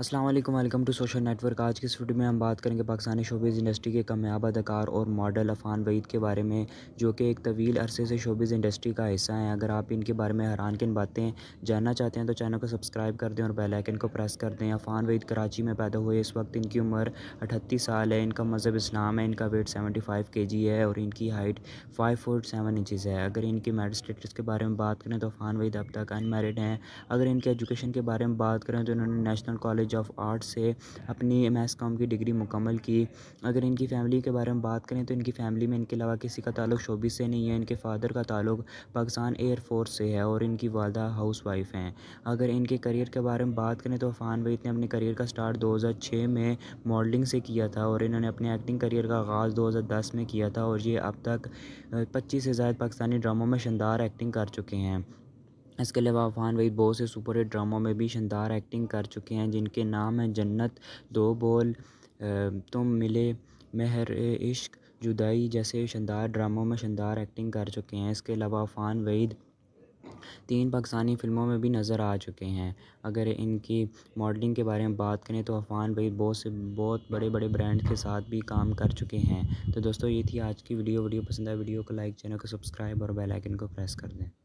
अस्सलाम वालेकुम welcome to social network आज के स्टूडियो में हम बात करेंगे पाकिस्तानी शोबिज़ इंडस्ट्री के कामयाब अदाकार और मॉडल अफ़ान वहीद के बारे में जो कि एक तवील अरसे से शोबिज़ इंडस्ट्री का हिस्सा हैं अगर आप इनके बारे में हैरान किन बातें जानना चाहते हैं तो चैनल को सब्सक्राइब कर दें और बेल आइकन को प्रेस कर दें अफ़ान वहीद कराची में पैदा हुए इस वक्त इनकी उम्र अठतीस साल है इनका मज़हब इस्लाम है इनका वेट सेवेंटी फाइव के जी है और इनकी height five foot seven inches है अगर इनकी मैरिड स्टेटस के बारे में बात करें तो अफ़ान वहीद अब तक अनमेरिड हैं अगर इनके एजुकेशन के बारे में बात करें तो इन्होंने National College College of Arts से अपनी एस कॉम की डिग्री मुकम्मल की अगर इनकी फ़ैमिली के बारे में बात करें तो इनकी फ़ैमिली में इनके अलावा किसी का ताल्लुक शोबी से नहीं है इनके फ़ादर का ताल्लुक पाकिस्तान एयरफोर्स से है और इनकी वालदा हाउस वाइफ हैं अगर इनके करियर के बारे में बात करें तो अफान वहीद ने अपने करियर का स्टार्ट दो हज़ार छः में मॉडलिंग से किया था और इन्होंने अपने एक्टिंग करियर का आगाज़ दो हज़ार दस में किया था और ये अब तक पच्चीस से ज़्यादा पाकिस्तानी ड्रामों में शानदार एक्टिंग कर चुके हैं इसके अलावा अफान वही बहुत से सुपर हिट ड्रामों में भी शानदार एक्टिंग कर चुके हैं जिनके नाम हैं जन्नत दो बोल तुम मिले मेहर इश्क जुदाई जैसे शानदार ड्रामों में शानदार एक्टिंग कर चुके हैं इसके अलावा अफान वहीद तीन पाकिस्तानी फिल्मों में भी नज़र आ चुके हैं अगर इनकी मॉडलिंग के बारे में बात करें तो अफान भाई बहुत से बहुत बड़े बड़े ब्रांड के साथ भी काम कर चुके हैं तो दोस्तों ये थी आज की वीडियो वीडियो पसंद है वीडियो को लाइक चैनल को सब्सक्राइब और बेल आइकन को प्रेस कर दें